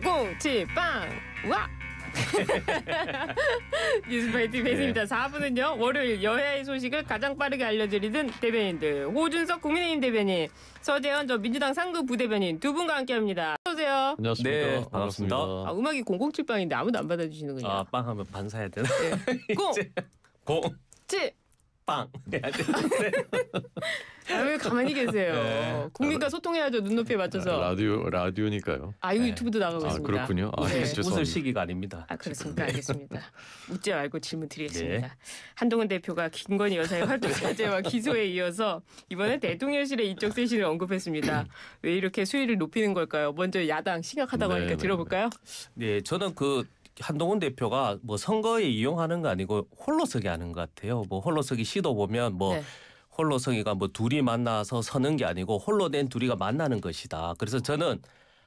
고고 지빵 와 뉴스파이팅 배입니다 네. 4분은요 월요일 여야의 소식을 가장 빠르게 알려드리는 대변인들 호준석 국민의힘 대변인 서재현 저 민주당 상급 부대변인 두 분과 함께합니다. 어서오세요. 안녕하십니까. 네, 반갑습니다. 아, 음악이 공0칠빵인데 아무도 안 받아주시는군요. 아, 빵 하면 반사해야 되나? 네. 고! 고! 지! 빵 네, 아, 왜 가만히 계세요? 네. 국민과 아, 소통해야죠 눈높이에 맞춰서. 라디오 라디오니까요. 아 네. 유튜브도 나가고 아, 있습니다. 그렇군요. 아, 네. 웃을 시기가 아닙니다. 아 그렇습니까? 알겠습니다. 웃지 말고 질문 드리겠습니다. 네. 한동훈 대표가 김건희 여사의 활동 자제와 기소에 이어서 이번에 대통령실의 인적 쇄신을 언급했습니다. 왜 이렇게 수위를 높이는 걸까요? 먼저 야당 심각하다고 네, 하니까 들어볼까요? 네, 저는 그 한동훈 대표가 뭐 선거에 이용하는 거 아니고 홀로서기 하는 것 같아요. 뭐 홀로서기 시도 보면 뭐 네. 홀로서기가 뭐 둘이 만나서 서는 게 아니고 홀로 된 둘이가 만나는 것이다. 그래서 저는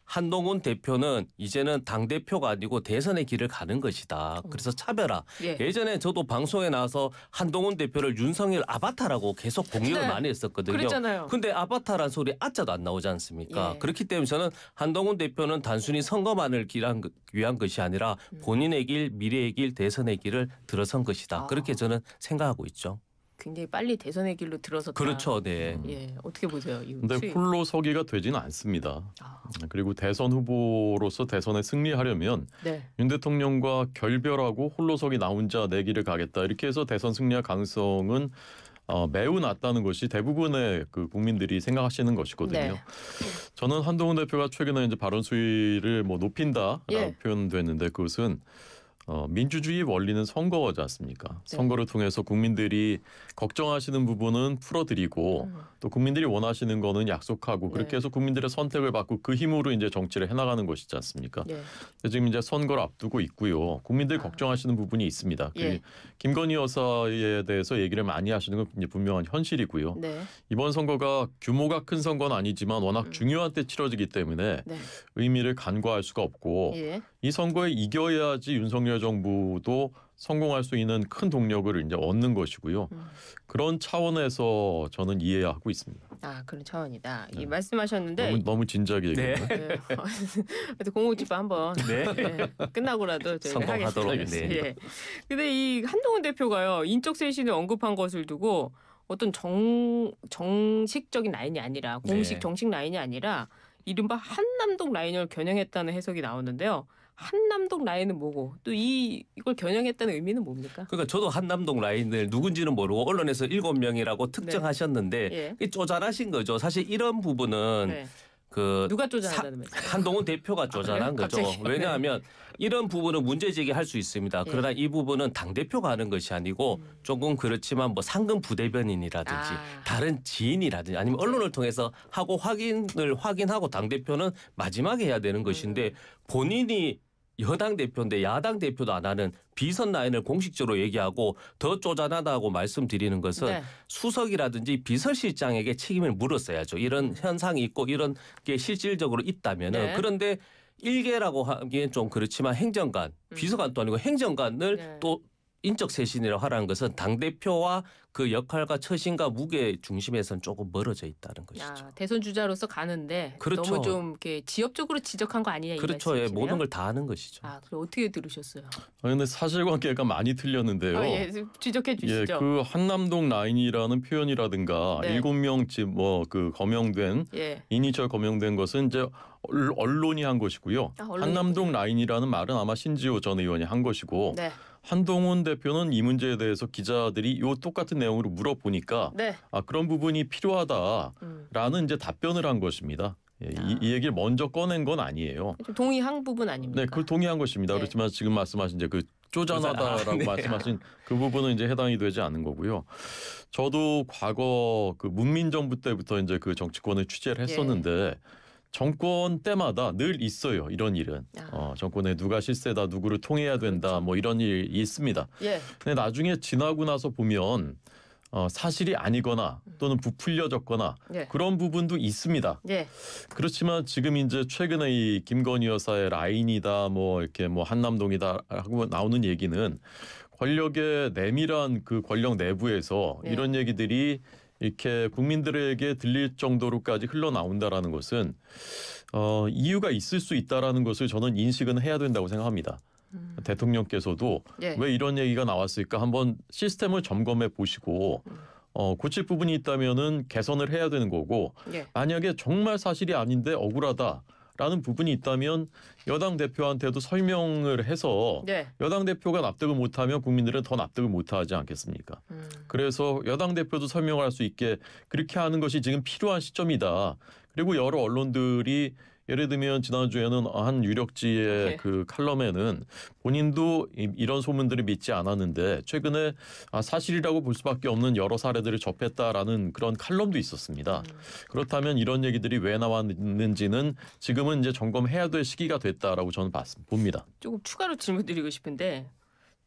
한동훈 대표는 이제는 당 대표가 아니고 대선의 길을 가는 것이다. 어. 그래서 차별화. 예. 전에 저도 방송에 나와서 한동훈 대표를 윤석열 아바타라고 계속 공격을 네. 많이 했었거든요. 그랬 근데 아바타란 소리 아짜도 안 나오지 않습니까? 예. 그렇기 때문에 저는 한동훈 대표는 단순히 선거만을 길한, 위한 것이 아니라 음. 본인의 길, 미래의 길, 대선의 길을 들어선 것이다. 아. 그렇게 저는 생각하고 있죠. 굉장히 빨리 대선의 길로 들어섰다. 그렇죠. 네. 음. 예, 어떻게 보세요? 이 근데 홀로 서기가 되지는 않습니다. 아, 그리고 대선 후보로서 대선에 승리하려면 네. 윤 대통령과 결별하고 홀로서기 나 혼자 내 길을 가겠다 이렇게 해서 대선 승리할 가능성은 어, 매우 낮다는 것이 대부분의 그 국민들이 생각하시는 것이거든요. 네. 저는 한동훈 대표가 최근에 이제 발언 수위를 뭐 높인다라고 예. 표현됐는데 그것은 어, 민주주의 원리는 선거지 않습니까? 네. 선거를 통해서 국민들이 걱정하시는 부분은 풀어드리고 음. 또 국민들이 원하시는 거는 약속하고 그렇게 네. 해서 국민들의 선택을 받고 그 힘으로 이제 정치를 해나가는 것이지 않습니까? 예. 지금 이제 선거를 앞두고 있고요. 국민들 아. 걱정하시는 부분이 있습니다. 그 예. 김건희 여사에 대해서 얘기를 많이 하시는 건 분명한 현실이고요. 네. 이번 선거가 규모가 큰 선거는 아니지만 워낙 음. 중요한 때 치러지기 때문에 네. 의미를 간과할 수가 없고 예. 이 선거에 이겨야지 윤석열 정부도 성공할 수 있는 큰 동력을 이제 얻는 것이고요. 음. 그런 차원에서 저는 이해하고 있습니다. 아 그런 차원이다. 네. 이 말씀하셨는데 너무, 너무 진지하게 얘기했네. 네. 네. 공호집바 한번 네. 네. 끝나고라도 성공하도록 하겠습니다. 네. 근데 이 한동훈 대표가요 인적 쇄신을 언급한 것을 두고 어떤 정 정식적인 라인이 아니라 공식 네. 정식 라인이 아니라 이른바 한남동 라인을 겨냥했다는 해석이 나오는데요. 한남동 라인은 뭐고 또 이 이걸 겨냥했다는 의미는 뭡니까? 그러니까 저도 한남동 라인을 누군지는 모르고 언론에서 일곱 명이라고 네. 특정하셨는데 네. 예. 쪼잔하신 거죠. 사실 이런 부분은 네. 그 누가 쪼잔하다는 말이죠? 한동훈 대표가 아, 쪼잔한 아, 거죠. 갑자기? 왜냐하면 네. 이런 부분은 문제 제기할 수 있습니다. 예. 그러나 이 부분은 당 대표가 하는 것이 아니고 음. 조금 그렇지만 뭐 상근 부대변인이라든지 아. 다른 지인이라든지 아니면 네. 언론을 통해서 하고 확인을 확인하고 당 대표는 마지막에 해야 되는 것인데 음. 본인이 여당 대표인데 야당 대표도 안 하는 비선 라인을 공식적으로 얘기하고 더 쪼잔하다고 말씀드리는 것은 네. 수석이라든지 비서실장에게 책임을 물었어야죠. 이런 현상이 있고 이런 게 실질적으로 있다면은 네. 그런데 일개라고 하기엔 좀 그렇지만 행정관, 음. 비서관 도 아니고 행정관을 네. 또 인적 쇄신이라고 하라는 것은 당 대표와 그 역할과 처신과 무게 중심에선 조금 멀어져 있다는 것이죠. 아, 대선 주자로서 가는데 그렇죠. 너무 좀 이렇게 지역적으로 지적한 거 아니냐 그렇죠. 예, 모든 걸 다 하는 것이죠. 아, 그럼 어떻게 들으셨어요? 아, 근데 사실관계가 많이 틀렸는데요. 아, 예, 지적해 예, 주시죠. 예, 그 한남동 라인이라는 표현이라든가 네. 일곱 네. 명뭐그 거명된 예. 이니셜 거명된 것은 이제 언론이 한 것이고요. 아, 한남동 라인이라는 말은 아마 신지호 전 의원이 한 것이고. 네. 한동훈 대표는 이 문제에 대해서 기자들이 요 똑같은 내용으로 물어보니까 네. 아 그런 부분이 필요하다라는 음. 이제 답변을 한 것입니다. 예, 이, 아. 이, 얘기를 먼저 꺼낸 건 아니에요. 동의한 부분 아닙니까? 네, 그 동의한 것입니다. 네. 그렇지만 지금 말씀하신 이제 그 쪼잔하다라고 아, 네. 말씀하신 그 부분은 이제 해당이 되지 않는 거고요. 저도 과거 그 문민정부 때부터 이제 그 정치권을 취재를 예. 했었는데 예. 정권 때마다 늘 있어요 이런 일은 아. 어, 정권에 누가 실세다 누구를 통해야 된다 그렇죠. 뭐 이런 일이 있습니다 예. 근데 나중에 지나고 나서 보면 어, 사실이 아니거나 또는 부풀려졌거나 예. 그런 부분도 있습니다 예. 그렇지만 지금 이제 최근에 이 김건희 여사의 라인이다 뭐 이렇게 뭐 한남동이다 하고 나오는 얘기는 권력의 내밀한 그 권력 내부에서 예. 이런 얘기들이 이렇게 국민들에게 들릴 정도로까지 흘러나온다라는 것은 어, 이유가 있을 수 있다라는 것을 저는 인식은 해야 된다고 생각합니다. 음. 대통령께서도 예. 왜 이런 얘기가 나왔을까 한번 시스템을 점검해 보시고 어, 고칠 부분이 있다면은 개선을 해야 되는 거고 예. 만약에 정말 사실이 아닌데 억울하다 라는 부분이 있다면 여당 대표한테도 설명을 해서 네. 여당 대표가 납득을 못하면 국민들은 더 납득을 못하지 않겠습니까? 음. 그래서 여당 대표도 설명을 할 수 있게 그렇게 하는 것이 지금 필요한 시점이다. 그리고 여러 언론들이 예를 들면 지난주에는 한 유력지의 네. 그 칼럼에는 본인도 이, 런소문들이 믿지 않았는데 최근에 아, 사실이라고 볼 수밖에 없는 여러 사례들을 접했다라는 그런 칼럼도 있었습니다. 음. 그렇다면 이런 얘기들이 왜 나왔는지는 지금은 이제 점검해야 될 시기가 됐다라고 저는 봤, 봅니다. 조금 추가로 질문드리고 싶은데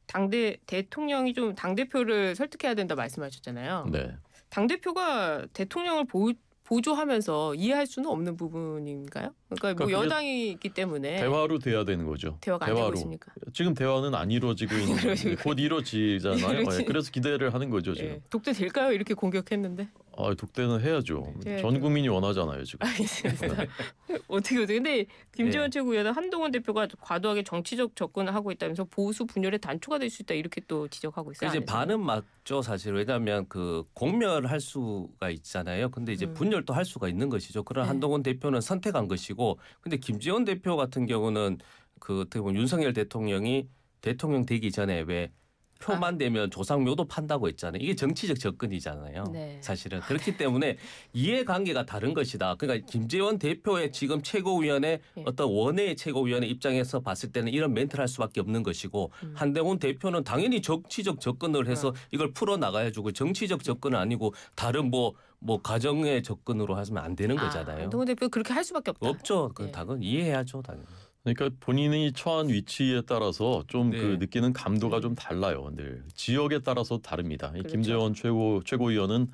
당대 대통령이 좀당 대표를 설득해야 된다 말씀하셨잖아요. 네. 당 대표가 대통령을 보, 보조하면서 이해할 수는 없는 부분인가요? 그러니까, 뭐 그러니까 여당이 있기 때문에 대화로 돼야 되는 거죠. 대화가 대화로. 안니까 지금 대화는 안 이루어지고 있는 곧 이루어지잖아요. 네, 그래서 기대를 하는 거죠 예. 지금. 네. 독대 될까요? 이렇게 공격했는데. 아 독대는 해야죠. 네, 전 국민이 원하잖아요 지금. 알 어떻게 어떻게 근데 김재원 예. 최고위원 한동훈 대표가 과도하게 정치적 접근을 하고 있다면서 보수 분열의 단초가 될 수 있다 이렇게 또 지적하고 있어요. 이제 반은 맞죠 사실 왜냐하면 그 공멸할 수가 있잖아요. 근데 이제 음. 분열도 할 수가 있는 것이죠. 그런 네. 한동훈 대표는 선택한 것이고. 것이고 근데 김재원 대표 같은 경우는 그 어떻게 보면 윤석열 대통령이 대통령 되기 전에 왜 표만 아. 되면 조상묘도 판다고 했잖아요. 이게 정치적 접근이잖아요. 네. 사실은 그렇기 때문에 이해관계가 다른 것이다. 그러니까 네. 김재원 대표의 지금 최고위원회 예. 어떤 원외 최고위원회 입장에서 봤을 때는 이런 멘트를 할 수밖에 없는 것이고 음. 한대훈 대표는 당연히 정치적 접근을 해서 그렇죠. 이걸 풀어 나가야 주고 정치적 접근은 아니고 다른 뭐뭐 뭐 가정의 접근으로 하면 시안 되는 아, 거잖아요. 한동 대표 그렇게 할 수밖에 없다. 없죠. 그 예. 당은 이해해야죠, 당연히. 그러니까 본인이 처한 위치에 따라서 좀그 네. 느끼는 감도가 네. 좀 달라요. 늘 지역에 따라서 다릅니다. 그렇죠. 김재원 최고 최고위원은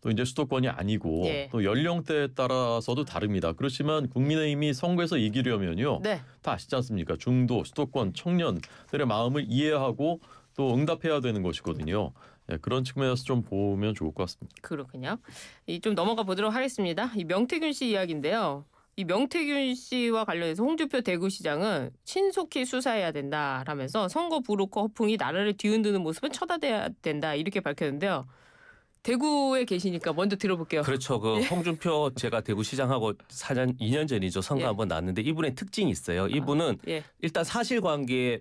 또 이제 수도권이 아니고 예. 또 연령대에 따라서도 다릅니다. 그렇지만 국민의힘이 선거에서 이기려면요. 네. 다 아시지 않습니까? 중도, 수도권, 청년들의 마음을 이해하고 또 응답해야 되는 것이거든요. 예, 그런 측면에서 좀 보면 좋을 것 같습니다. 그렇군요. 이좀 넘어가 보도록 하겠습니다. 이 명태균 씨 이야기인데요. 이 명태균 씨와 관련해서 홍준표 대구시장은 신속히 수사해야 된다라면서 선거 브로커 허풍이 나라를 뒤흔드는 모습은 쳐다대야 된다 이렇게 밝혔는데요. 대구에 계시니까 먼저 들어볼게요. 그렇죠. 그 예. 홍준표 제가 대구시장하고 사년 2년 전이죠 선거 예. 한번 났는데 이분의 특징이 있어요. 아, 이분은 아, 예. 일단 사실관계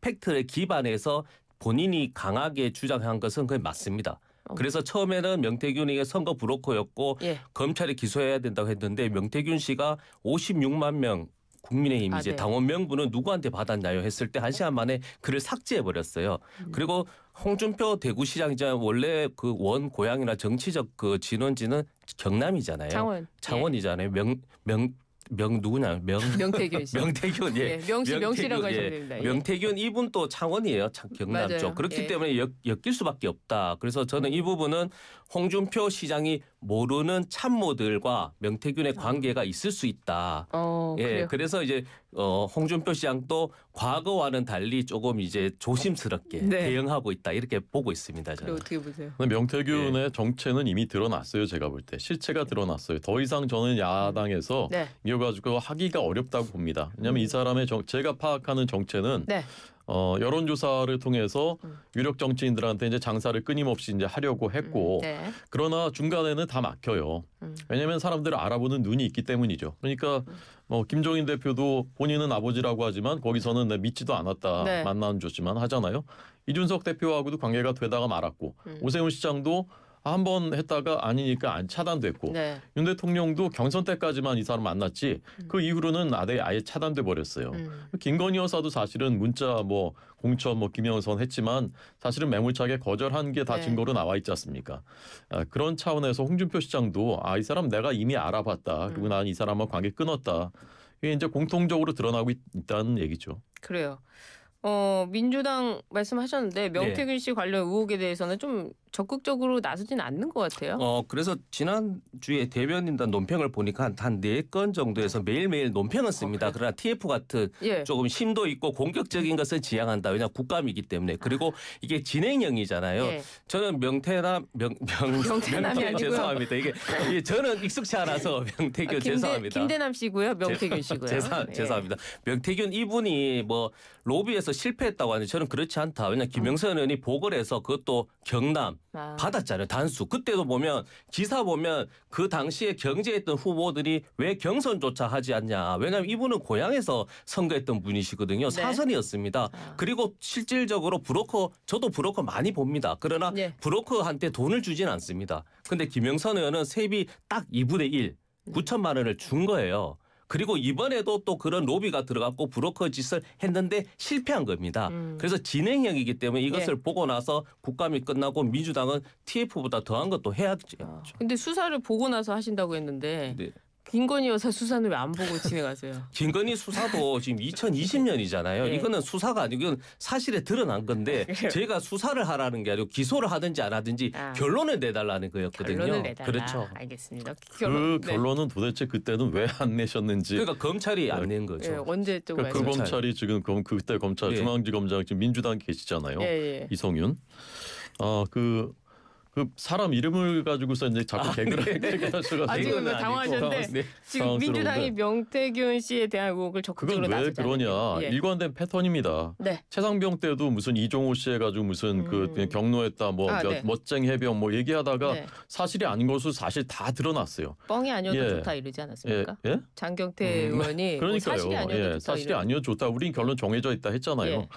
팩트를 기반해서 본인이 강하게 주장한 것은 그게 맞습니다. 어. 그래서 처음에는 명태균이 선거 브로커였고 예. 검찰이 기소해야 된다고 했는데 음. 명태균 씨가 56만 명 국민의힘 아, 이제 네. 당원 명부는 누구한테 받았나요 했을 때 한 시간 만에 글을 삭제해 버렸어요. 음. 그리고 홍준표 대구시장이자 원래 그 원 고향이나 정치적 그 진원지는 경남이잖아요. 창원. 예. 창원이잖아요. 명명 명 누구냐 명 명태균 씨 명태균 예 네, 예, 명씨 명태균, 명씨라고 예. 하시면 니다 예. 명태균 이분 또 창원이에요 경남 쪽 그렇기 예. 때문에 엮, 일 수밖에 없다 그래서 저는 음. 이 부분은 홍준표 시장이 모르는 참모들과 명태균의 아. 관계가 있을 수 있다. 어, 예, 그래서 이제 어, 홍준표 시장도 과거와는 달리 조금 이제 조심스럽게 네. 대응하고 있다 이렇게 보고 있습니다. 저는. 어떻게 보세요? 명태균의 예. 정체는 이미 드러났어요. 제가 볼 때 실체가 드러났어요. 더 이상 저는 야당에서 네. 이어 가지고 하기가 어렵다고 봅니다. 왜냐하면 음. 이 사람의 정, 제가 파악하는 정체는 네. 어, 여론조사를 통해서 음. 유력 정치인들한테 이제 장사를 끊임없이 이제 하려고 음, 했고 음, 네. 그러나 중간에는 다 막혀요. 음. 왜냐하면 사람들을 알아보는 눈이 있기 때문이죠. 그러니까 음. 뭐 김종인 대표도 본인은 아버지라고 하지만 거기서는 내 네, 믿지도 않았다 네. 만난 줬지만 하잖아요. 이준석 대표하고도 관계가 되다가 말았고 음. 오세훈 시장도 한번 했다가 아니니까 안 차단됐고 네. 윤 대통령도 경선 때까지만 이 사람 만났지 음. 그 이후로는 아예 아예 차단돼 버렸어요. 음. 김건희 여사도 사실은 문자 뭐 공천 뭐 김영선 했지만 사실은 매몰차게 거절한 게다 네. 증거로 나와 있지 않습니까? 아, 그런 차원에서 홍준표 시장도 아 이 사람 내가 이미 알아봤다. 음. 그리고 난 이 사람과 관계 끊었다. 이게 이제 공통적으로 드러나고 있, 있다는 얘기죠. 그래요. 어, 민주당 말씀하셨는데 네. 명태균 씨 관련 의혹에 대해서는 좀 적극적으로 나서진 않는 것 같아요. 어 그래서 지난주에 대변인단 논평을 보니까 한네건 정도에서 매일매일 논평은 씁니다. 어, 그러나 TF 같은 예. 조금 심도 있고 공격적인 음. 것을 지향한다. 왜냐 국감이기 때문에. 그리고 아. 이게 진행형이잖아요. 예. 저는 명태남 명, 명 명태남이 아니고요. 죄송합니다. 이게, 이게 저는 익숙치 않아서 아, 명태균 김대, 죄송합니다. 김대남 씨고요, 명태균 씨고요. 죄송, 예. 죄송합니다. 명태균 이분이 뭐 로비에서 보서 실패했다고 하는데 저는 그렇지 않다. 왜냐 면 김영선 의원이 보궐해서 그것도 경남 아. 받았잖아요. 단수. 그때도 보면 기사 보면 그 당시에 경제했던 후보들이 왜 경선조차 하지 않냐. 왜냐하면 이분은 고향에서 선거했던 분이시거든요. 네. 사선이었습니다. 아. 그리고 실질적으로 브로커 저도 브로커 많이 봅니다. 그러나 네. 브로커한테 돈을 주진 않습니다. 근데 김영선 의원은 세비 딱 2분의 1 9천만 원을 준 거예요. 그리고 이번에도 또 그런 로비가 들어갔고 브로커 짓을 했는데 실패한 겁니다. 음. 그래서 진행형이기 때문에 이것을 예. 보고 나서 국감이 끝나고 민주당은 TF보다 더한 것도 해야죠. 아. 근데 수사를 보고 나서 하신다고 했는데 네. 김건희 여사 수사는 왜안 보고 진행하세요? 김건희 수사도 지금 2020년이잖아요. 예. 이거는 수사가 아니고 이건 사실에 드러난 건데 아, 제가 수사를 하라는 게 아니고 기소를 하든지 안 하든지 아. 결론을 내달라는 거였거든요. 결론을 내달라. 그렇죠. 알겠습니다. 그 결론, 그 네. 결론은 도대체 그때는 왜 안 내셨는지. 그러니까 검찰이 안 낸 거죠. 예, 언제 또 그러니까 그 검찰이 지금 그 그때 검찰 예. 중앙지검장 지금 민주당 계시잖아요. 예, 예. 이성윤. 아그 그 사람 이름을 가지고서 이제 자꾸 아, 개그를 네. 하게 하셔가지고 아, 지금 당황하셨는데 네. 지금 민주당이 민태균 씨에 대한 의혹을 적극적으로 그건 왜 그러냐 예. 일관된 패턴입니다. 네. 최상병 때도 무슨 이종호 씨 해가지고 무슨 그 음. 그 경로했다 뭐 아, 네. 멋쟁 해병 뭐 얘기하다가 네. 사실이 아닌 것으 사실 다 드러났어요. 뻥이 아니어도 예. 좋다 이러지 않았습니까? 예. 예? 장경태 음. 의원이 뭐 사실이 아니어도 예. 좋다. 사실이 아니어도 좋다. 우린 결론 정해져 있다 했잖아요. 예.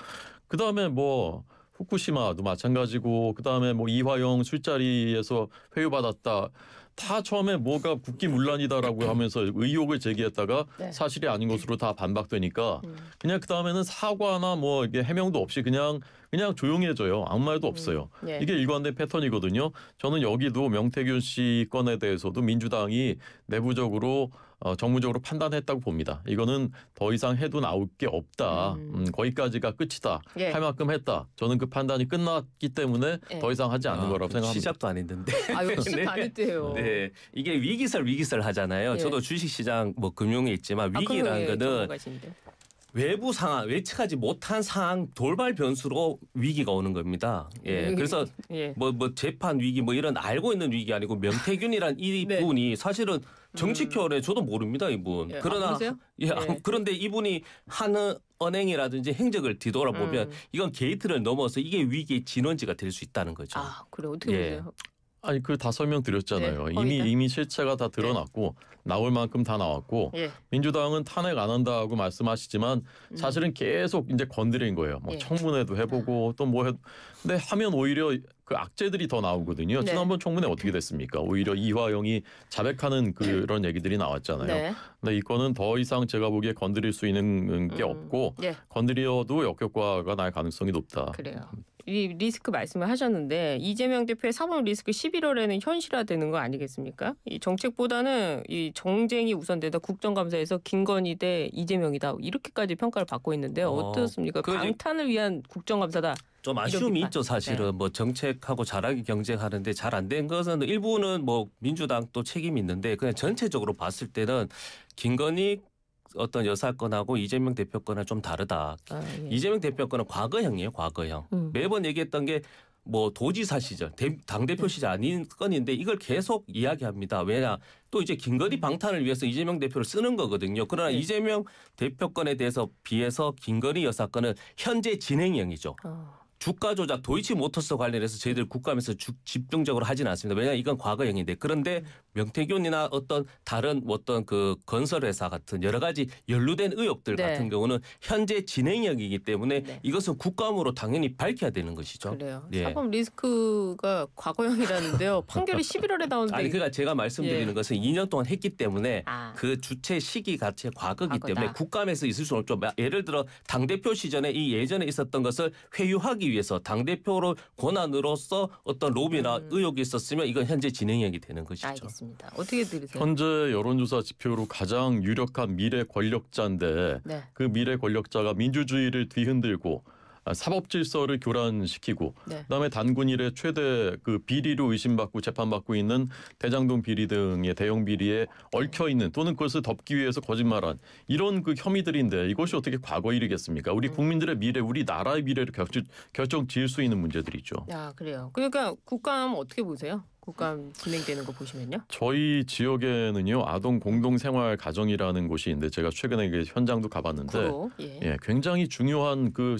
그 다음에 뭐 후쿠시마도 마찬가지고 그다음에 뭐 이화영 술자리에서 회유받았다. 다 처음에 뭐가 국기문란이다라고 하면서 의혹을 제기했다가 네. 사실이 아닌 것으로 다 반박되니까 음. 그냥 그 다음에는 사과나 뭐 이게 해명도 없이 그냥 그냥 조용해져요. 아무 말도 음. 없어요. 음. 예. 이게 일관된 패턴이거든요. 저는 여기도 명태균 씨 건에 대해서도 민주당이 내부적으로 어, 정무적으로 판단했다고 봅니다. 이거는 더 이상 해도 나올 게 없다. 음. 음, 거기까지가 끝이다. 예. 할 만큼 했다. 저는 그 판단이 끝났기 때문에 예. 더 이상 하지 않는 아, 거라고 그 생각합니다. 시작도 안했데 아, 역시 네. 많이 돼요. 네. 이게 위기설 위기설 하잖아요. 예. 저도 주식시장 뭐 금융에 있지만 위기라는 아, 예, 거는 외부 상황, 예측하지 못한 상황 돌발 변수로 위기가 오는 겁니다. 예. 예. 그래서 예. 뭐, 뭐 재판 위기 뭐 이런 알고 있는 위기 아니고 명태균이란 이분이 네. 사실은 정치결에 음. 저도 모릅니다 이분. 예. 그러나 아, 예, 예, 그런데 이분이 하는 은행이라든지 행적을 뒤돌아보면 음. 이건 게이트를 넘어서 이게 위기의 진원지가 될 수 있다는 거죠. 아 그래 어떻게 예. 보세요? 아니 그 다 설명드렸잖아요. 네, 이미 이미 실체가 다 네. 드러났고 네. 나올 만큼 다 나왔고 예. 민주당은 탄핵 안 한다고 말씀하시지만 음. 사실은 계속 이제 건드린 거예요. 뭐 예. 청문회도 해보고 음. 또뭐 해. 근데 하면 오히려 그 악재들이 더 나오거든요. 네. 지난번 청문회 어떻게 됐습니까? 오히려 이화영이 자백하는 그런 얘기들이 나왔잖아요. 네. 근데 이거는 더 이상 제가 보기에 건드릴 수 있는 게 음. 없고 예. 건드려도 역효과가 날 가능성이 높다. 그래요. 이 리스크 말씀을 하셨는데 이재명 대표의 사법 리스크 11월에는 현실화되는 거 아니겠습니까? 이 정책보다는 이 정쟁이 우선되다 국정감사에서 김건희 대 이재명이다 이렇게까지 평가를 받고 있는데 어, 어떻습니까? 그 방탄을 위한 국정감사다. 좀 아쉬움이 있죠 사실은 네. 뭐 정책하고 잘하기 경쟁하는데 잘 안 된 것은 일부는 뭐 민주당 또 책임이 있는데 그냥 전체적으로 봤을 때는 김건희 어떤 여사 건하고 이재명 대표 건은 좀 다르다. 아, 예. 이재명 대표 건은 과거형이에요. 과거형. 음. 매번 얘기했던 게 뭐 도지사 시절, 당 대표 시절 아닌 건인데 이걸 계속 이야기합니다. 왜냐 또 이제 긴거리 방탄을 위해서 이재명 대표를 쓰는 거거든요. 그러나 네. 이재명 대표 권에 대해서 비해서 긴거리 여사 건은 현재 진행형이죠. 어. 주가 조작 도이치모터스 관련해서 저희들 국감에서 주, 집중적으로 하진 않습니다. 왜냐 면 이건 과거형인데 그런데 명태균이나 어떤 다른 뭐 어떤 그 건설회사 같은 여러 가지 연루된 의혹들 네. 같은 경우는 현재 진행형이기 때문에 네. 이것은 국감으로 당연히 밝혀야 되는 것이죠. 그래요. 예. 사법 리스크가 과거형이라는데요. 판결이 11월에 나온데 아니 그러니까 제가 말씀드리는 예. 것은 2년 동안 했기 때문에 아. 그 주체 시기 자체 과거기 때문에 국감에서 있을 수는 없죠. 예를 들어 당 대표 시전에이 예전에 있었던 것을 회유하기 위해서 당 대표로 권한으로서 어떤 로비나 음. 의혹이 있었으면 이건 현재 진행형이 되는 것이죠. 알겠습니다. 어떻게 들으세요? 현재 여론조사 지표로 가장 유력한 미래 권력자인데 네. 그 미래 권력자가 민주주의를 뒤흔들고 아, 사법 질서를 교란시키고 네. 그다음에 단군 일의 최대 그 비리로 의심받고 재판받고 있는 대장동 비리 등의 대형 비리에 얽혀 있는 또는 그것을 덮기 위해서 거짓말한 이런 그 혐의들인데 이것이 어떻게 과거 일이겠습니까? 우리 음. 국민들의 미래, 우리 나라의 미래를 결정, 결정 지을 수 있는 문제들이죠. 야 그래요. 그러니까 국감 어떻게 보세요? 국감 진행되는 거 보시면요. 저희 지역에는요 아동 공동생활 가정이라는 곳이 있는데 제가 최근에 그 현장도 가봤는데 예. 예. 굉장히 중요한 그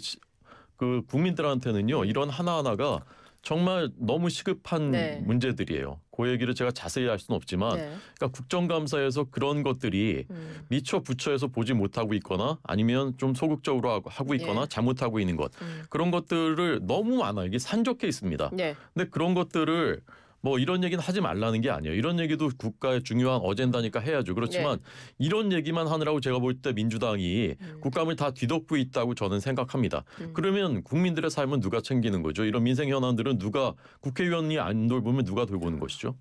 그 국민들한테는요 이런 하나하나가 정말 너무 시급한 네. 문제들이에요. 그 얘기를 제가 자세히 할 수는 없지만 네. 그러니까 국정감사에서 그런 것들이 음. 미처 부처에서 보지 못하고 있거나 아니면 좀 소극적으로 하고, 있거나 네. 잘못하고 있는 것 음. 그런 것들을 너무 많아요. 이게 산적해 있습니다. 네. 근데 그런 것들을 뭐 이런 얘기는 하지 말라는 게 아니에요. 이런 얘기도 국가의 중요한 어젠다니까 해야죠. 그렇지만 네. 이런 얘기만 하느라고 제가 볼 때 민주당이 음. 국감을 다 뒤덮고 있다고 저는 생각합니다. 음. 그러면 국민들의 삶은 누가 챙기는 거죠? 이런 민생 현안들은 누가 국회의원이 안 돌보면 누가 돌보는 것이죠?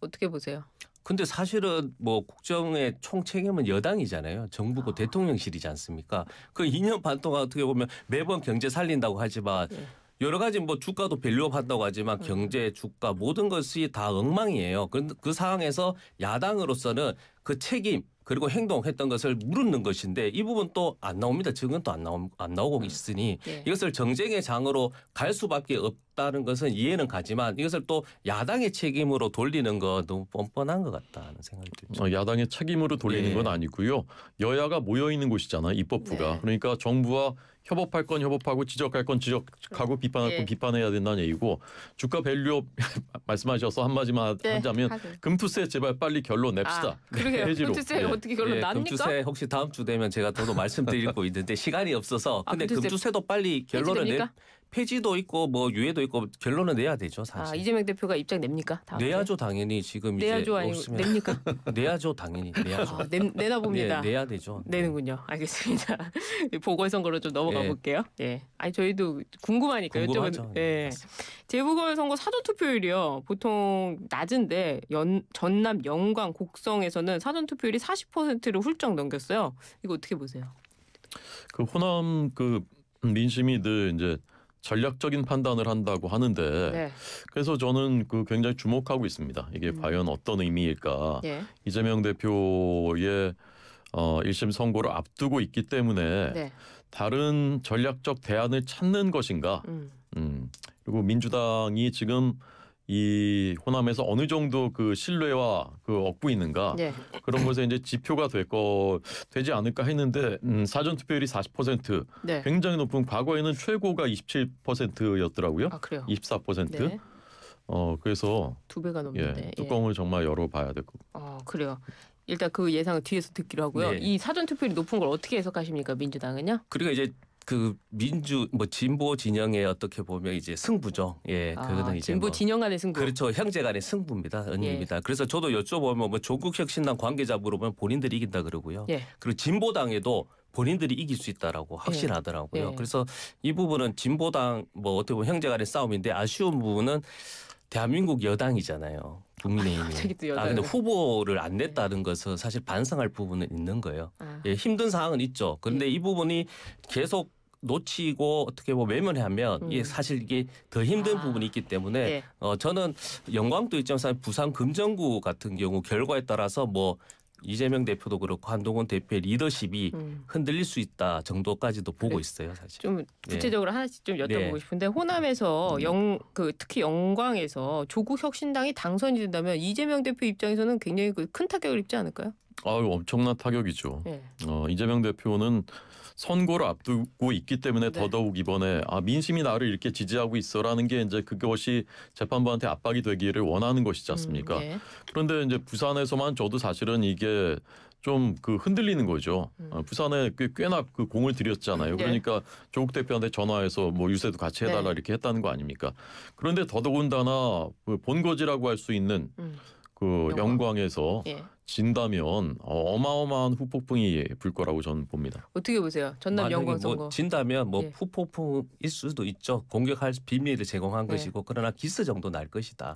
어떻게 보세요? 근데 사실은 뭐 국정의 총책임은 여당이잖아요. 정부고 그 아. 대통령실이지 않습니까? 그 2년 반 동안 어떻게 보면 매번 경제 살린다고 하지만 네. 여러 가지 뭐 주가도 밸류업 한다고 하지만 음. 경제, 주가 모든 것이 다 엉망이에요. 그런데 그 상황에서 야당으로서는 그 책임 그리고 행동했던 것을 물었는 것인데 이 부분 또 안 나옵니다. 지금은 또 안 나오, 안 나오고 음. 있으니 네. 이것을 정쟁의 장으로 갈 수밖에 없다는 것은 이해는 가지만 이것을 또 야당의 책임으로 돌리는 거 너무 뻔뻔한 것 같다는 생각이 들죠. 어, 야당의 책임으로 돌리는 예. 건 아니고요. 여야가 모여 있는 곳이잖아요. 입법부가. 네. 그러니까 정부와 협업할 건 협업하고 지적할 건 지적하고 네. 비판할 건 예. 비판해야 된다는 얘기고 주가 밸류 말씀하셔서 한마디만 네, 하자면 금투세 제발 빨리 결론 냅시다. 아, 그러게요. 네, 해지로. 금투세 예. 어떻게 결론 예, 납니까? 금투세 혹시 다음 주 되면 제가 더도 말씀드리고 있는데 시간이 없어서 아, 근데 아, 금투세... 금투세도 빨리 결론을 내 폐지도 있고 뭐 유예도 있고 결론을 내야 되죠 아, 사실. 아 이재명 대표가 입장 냅니까? 내야죠 당연히 지금 내야죠 이제 없으 냅니까? 내야죠 당연히 아, 내야죠. 아, 내, 내나 봅니다. 네, 내야 되죠. 네. 내는군요. 알겠습니다. 보궐선거로 좀 넘어가 네. 볼게요. 예. 아니 저희도 궁금하니까 궁금하죠. 여쭤봤. 예. 네. 네 재보궐선거 사전 투표율이요. 보통 낮은데 연, 전남 영광 곡성에서는 사전 투표율이 40%를 훌쩍 넘겼어요. 이거 어떻게 보세요? 그 호남 그 민심이 늘 이제 전략적인 판단을 한다고 하는데 네. 그래서 저는 그 굉장히 주목하고 있습니다. 이게 음. 과연 어떤 의미일까? 예. 이재명 대표의 어, 1심 선고를 앞두고 있기 때문에 네. 다른 전략적 대안을 찾는 것인가? 음. 음. 그리고 민주당이 지금 이 호남에서 어느 정도 그 신뢰와 그 얻고 있는가 네. 그런 것에 이제 지표가 될 거 되지 않을까 했는데 음, 사전 투표율이 40% 네. 굉장히 높은 과거에는 최고가 27%였더라고요. 아 그래요? 24%. 네. 어 그래서 두 배가 넘는데 예, 예. 뚜껑을 예. 정말 열어봐야 될 거. 어 아, 그래요. 일단 그 예상을 뒤에서 듣기로 하고요. 네. 이 사전 투표율이 높은 걸 어떻게 해석하십니까 민주당은요? 그러니 이제 그 민주 뭐 진보 진영의 어떻게 보면 이제 승부죠. 예, 아, 그거는 이제 진보 뭐 진영 간의 승부. 그렇죠. 형제 간의 승부입니다. 언니입니다. 예. 그래서 저도 여쭤보면 뭐 조국혁신당 관계자 물어보면 본인들이 이긴다 그러고요. 예. 그리고 진보당에도 본인들이 이길 수 있다라고 예. 확신하더라고요. 예. 그래서 이 부분은 진보당 뭐 어떻게 보면 형제 간의 싸움인데 아쉬운 부분은 대한민국 여당이잖아요. 국민의힘이. 아, 아 근데 후보를 안 예. 냈다는 것은 사실 반성할 부분은 있는 거예요. 아. 예, 힘든 상황은 있죠. 그런데 예. 이 부분이 계속 놓치고 어떻게 뭐 외면하면 음. 이게 사실 이게 더 힘든 아. 부분이 있기 때문에 네. 어 저는 영광도 있지만 부산 금정구 같은 경우 결과에 따라서 뭐 이재명 대표도 그렇고 한동훈 대표의 리더십이 음. 흔들릴 수 있다 정도까지도 보고 그래. 있어요 사실. 좀 예. 구체적으로 네. 하나씩 좀 네. 여쭤보고 네. 싶은데 호남에서 음. 음. 영그 특히 영광에서 조국 혁신당이 당선이 된다면 이재명 대표 입장에서는 굉장히 그큰 타격을 입지 않을까요? 아유 엄청난 타격이죠. 예. 어, 이재명 대표는 선거를 앞두고 있기 때문에 네. 더더욱 이번에 아 민심이 나를 이렇게 지지하고 있어라는 게 이제 그것이 재판부한테 압박이 되기를 원하는 것이지 않습니까? 음, 예. 그런데 이제 부산에서만 저도 사실은 이게 좀 그 흔들리는 거죠. 음. 어, 부산에 꽤, 꽤나 그 공을 들였잖아요. 네. 그러니까 예. 조국 대표한테 전화해서 뭐 유세도 같이 해달라 네. 이렇게 했다는 거 아닙니까? 그런데 더더군다나 그 본거지라고 할 수 있는 음. 그 영광. 에서 예. 진다면 어, 어마어마한 후폭풍이 불 거라고 저는 봅니다. 어떻게 보세요? 전남 영광 뭐 선거. 뭐 진다면 뭐 예. 후폭풍일 수도 있죠. 공격할 비밀을 제공한 네. 것이고 그러나 기스 정도 날 것이다.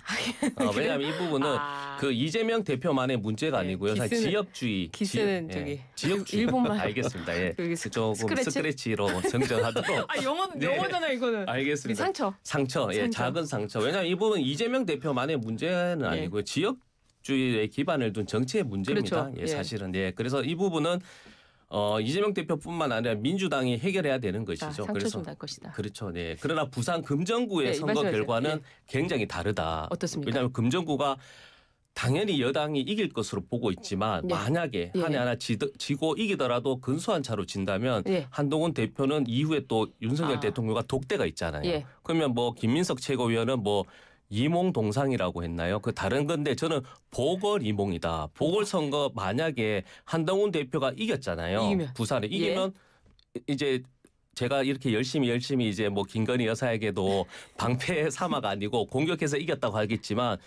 아, 어, 왜냐하면 이 부분은 아... 그 이재명 대표만의 문제가 예, 아니고요. 기스는, 지역주의. 기스는 지, 예, 저기 예. 지역주의. 일본말. 알겠습니다. 예. 그 조금 스크래치? 로 정정하도록. 아 영어 네. 영어잖아 이거는. 알겠습니다. 상처. 상처. 상처. 작은 상처. 왜냐하면 이 부분 이재명 대표만의 문제는 아니고요. 지역 민주주의에 기반을 둔 정치의 문제입니다. 그렇죠. 예, 예, 사실은 예. 그래서 이 부분은 어, 이재명 대표뿐만 아니라 민주당이 해결해야 되는 것이죠. 아, 그래서 것이다. 그렇죠. 네. 그러나 부산 금정구의 네, 선거 결과는 네. 굉장히 다르다. 어떻습니까? 왜냐하면 금정구가 당연히 여당이 이길 것으로 보고 있지만 네. 만약에 예. 한해 하나 지, 지고 이기더라도 근소한 차로 진다면 예. 한동훈 대표는 이후에 또 윤석열 아. 대통령과 독대가 있잖아요. 예. 그러면 뭐 김민석 최고위원은 뭐 이몽동상이라고 했나요? 그 다른 건데 저는 보궐이몽이다. 보궐선거 만약에 한동훈 대표가 이겼잖아요. 이기면. 부산에 예. 이기면 예. 이제 제가 이렇게 열심히 열심히 이제 뭐 김건희 여사에게도 방패 삼아가 아니고 공격해서 이겼다고 하겠지만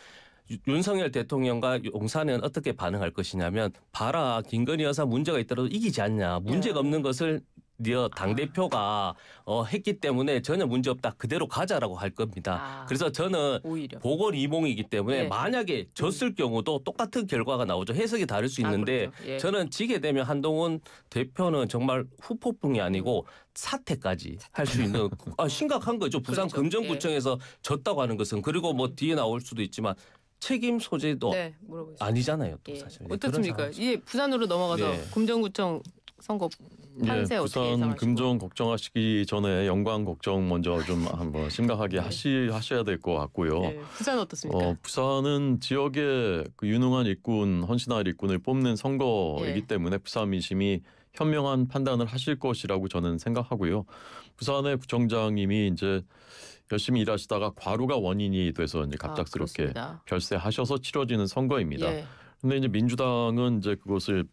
윤석열 대통령과 용산은 어떻게 반응할 것이냐면 봐라 김건희 여사 문제가 있더라도 이기지 않냐 문제가 네. 없는 것을 아. 당 대표가 어, 했기 때문에 전혀 문제 없다 그대로 가자라고 할 겁니다. 아. 그래서 저는 오히려. 보궐 이몽이기 때문에 네. 만약에 졌을 음. 경우도 똑같은 결과가 나오죠. 해석이 다를 수 아, 있는데 아, 그렇죠. 예. 저는 지게 되면 한동훈 대표는 정말 후폭풍이 아니고 음. 사퇴까지 할 수 있는 아, 심각한 거죠. 부산 그렇죠. 금정구청에서 예. 졌다고 하는 것은 그리고 뭐 뒤에 나올 수도 있지만 책임 소재도 네, 아니잖아요. 또 예. 사실 예, 어떻습니까? 예, 부산으로 넘어가서 네. 금정구청 선거 예, 어떻게 부산 금종 걱정하시기 전에 영광 걱정 먼저 좀 한번 심각하게 네. 하시 하셔야 될 것 같고요. 네. 부산 어떻습니까? 어, 부산은 지역의 그 유능한 일꾼, 헌신할 일꾼을 뽑는 선거이기 예. 때문에 부산 민심이 현명한 판단을 하실 것이라고 저는 생각하고요. 부산의 부총장님이 이제 열심히 일하시다가 과로가 원인이 돼서 이제 아, 갑작스럽게 아, 별세하셔서 치러지는 선거입니다. 예. 근데 이제 민주당은 이제 그것을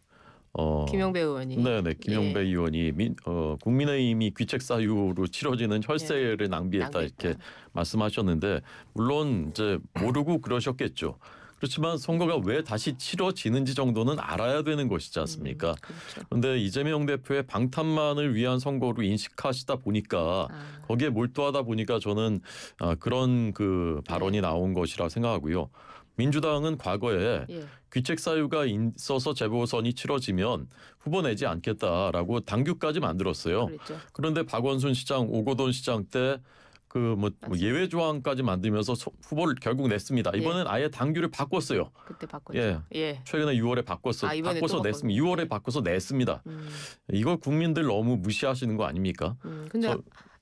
어, 김영배 의원이 네네 김영배 예. 의원이 민, 어, 국민의힘이 귀책 사유로 치러지는 혈세를 예. 낭비했다 이렇게 말씀하셨는데 물론 이제 모르고 그러셨겠죠. 그렇지만 선거가 왜 다시 치러지는지 정도는 알아야 되는 것이지 않습니까? 음, 그렇죠. 그런데 이재명 대표의 방탄만을 위한 선거로 인식하시다 보니까 아. 거기에 몰두하다 보니까 저는 아, 그런 그 발언이 나온 것이라 생각하고요. 민주당은 과거에 예. 귀책 사유가 있어서 재보선이 치러지면 후보 내지 않겠다라고 당규까지 만들었어요. 그랬죠. 그런데 박원순 시장, 오고돈 시장 때 그 뭐 예외 조항까지 만들면서 후보를 결국 냈습니다. 예. 이번엔 예. 아예 당규를 바꿨어요. 그때 바꿨죠. 예. 예. 최근에 6월에 바꿨어. 아, 바꿔서 냈습니다. 6월에 예. 바꿔서 냈습니다. 음. 이걸 국민들 너무 무시하시는 거 아닙니까? 음, 근데 저, 아,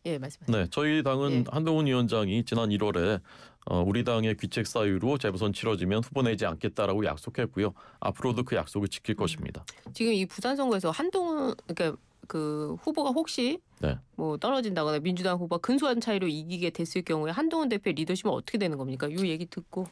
예, 말씀하세요. 네, 저희 당은 예. 한동훈 위원장이 지난 1월에 어, 우리 당의 귀책 사유로 재보선 치러지면 후보 내지 않겠다라고 약속했고요. 앞으로도 그 약속을 지킬 음. 것입니다. 지금 이 부산 선거에서 한동훈 그러니까 그 후보가 혹시 네. 뭐 떨어진다거나 민주당 후보가 근소한 차이로 이기게 됐을 경우에 한동훈 대표의 리더십은 어떻게 되는 겁니까? 이 얘기 듣고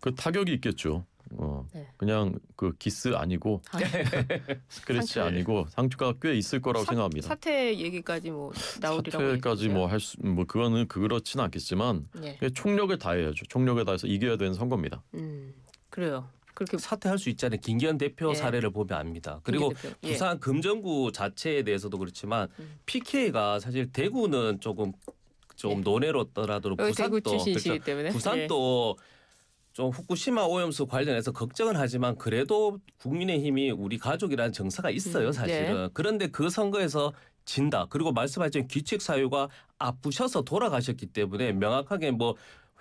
그 타격이 있겠죠. 어. 네. 그냥 그 기스 아니고 아, 네. 스크래치 아니고 상추가 꽤 있을 거라고 사, 생각합니다. 사태 얘기까지 뭐 나오리라고 사태까지 뭐 할수뭐 뭐 그거는 그렇진 않겠지만 예. 총력을 다해야죠. 총력을 다해서 이겨야 되는 선거입니다. 음 그래요. 그렇게 사퇴할 수 있잖아요. 김기현 대표 예. 사례를 보면 압니다. 그리고 예. 부산 금정구 자체에 대해서도 그렇지만 음. PK가 사실 대구는 조금 좀 예. 논외로더라도 부산도 그렇죠. 부산도 예. 좀 후쿠시마 오염수 관련해서 걱정은 하지만 그래도 국민의힘이 우리 가족이라는 정서가 있어요 음, 네. 사실은. 네. 그런데 그 선거에서 진다. 그리고 말씀하신 규칙 사유가 아프셔서 돌아가셨기 때문에 명확하게 뭐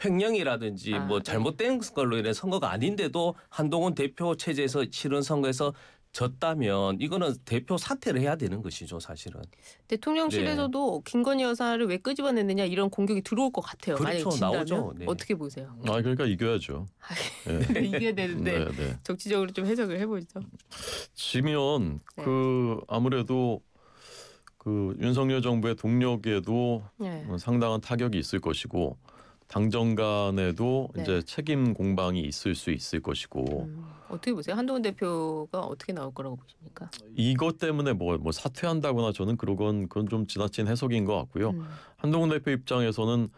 횡령이라든지 아, 뭐 네. 잘못된 걸로 인해 선거가 아닌데도 한동훈 대표 체제에서 치른 선거에서 졌다면 이거는 대표 사퇴를 해야 되는 것이죠, 사실은. 대통령실에서도 네. 김건희 여사를 왜 끄집어내느냐 이런 공격이 들어올 것 같아요. 그렇죠, 나오죠. 네. 어떻게 보세요? 아, 그러니까 이겨야죠. 아, 네. 이겨야 되는데 네, 네. 정치적으로 좀 해석을 해보죠. 지면 네. 그 아무래도 그 윤석열 정부의 동력에도 상당한 타격이 있을 것이고 당정 간에도 네. 이제 책임 공방이 있을 수 있을 것이고 음, 어떻게 보세요? 한동훈 대표가 어떻게 나올 거라고 보십니까? 이것 때문에 뭐, 뭐 사퇴한다거나 저는 그런 건 그건 좀 지나친 해석인 것 같고요. 음. 한동훈 대표 입장에서는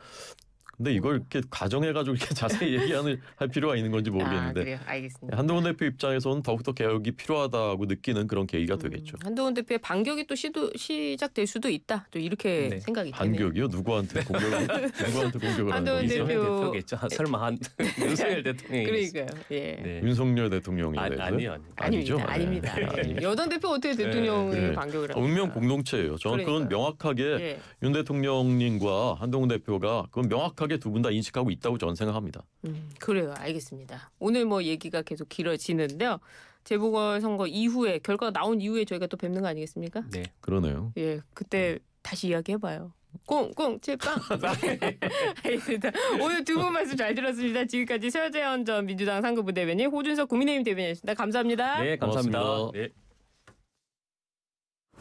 근데 이걸 음. 이렇게 가정해가지고 이렇게 자세히 얘기하는 할 필요가 있는 건지 아, 모르겠는데. 아, 그래요. 알겠습니다. 한동훈 네. 대표 입장에서는 더욱더 개혁이 필요하다고 느끼는 그런 계기가 음, 되겠죠. 한동훈 대표의 반격이 또 시도, 시작될 수도 있다. 또 이렇게 네. 생각이 드네요. 반격이요? 누구한테 공격을 누구한테 공격을 하는 거죠? 한동훈 재명 대표겠죠. 설마 한 네. 윤석열 대통령이 그러니까요. 예. 네. 윤석열 대통령이 아, 아니요, 아니요. 아니죠 아, 네. 아닙니다. 네. 아닙니다. 여당 대표 어떻게 대통령을 반격을 아, 합니까? 운명 공동체예요. 저는 그러니까요. 그건 명확하게 예. 윤 대통령님과 한동훈 대표가 그건 명확하게 정확하게 두분 다 인식하고 있다고 저는 생각합니다. 음, 그래요. 알겠습니다. 오늘 뭐 얘기가 계속 길어지는데요. 재보궐 선거 이후에 결과 가 나온 이후에 저희가 또 뵙는 거 아니겠습니까? 네, 그러네요. 예, 그때 네. 다시 이야기해봐요. 꽁꽁 칠빵. 네. 알겠습니다. 오늘 두 분 말씀 잘 들었습니다. 지금까지 서재현 전 민주당 상급부 대변인 호준석 국민의힘 대변인이었습니다. 감사합니다. 네, 감사합니다. 고맙습니다. 네.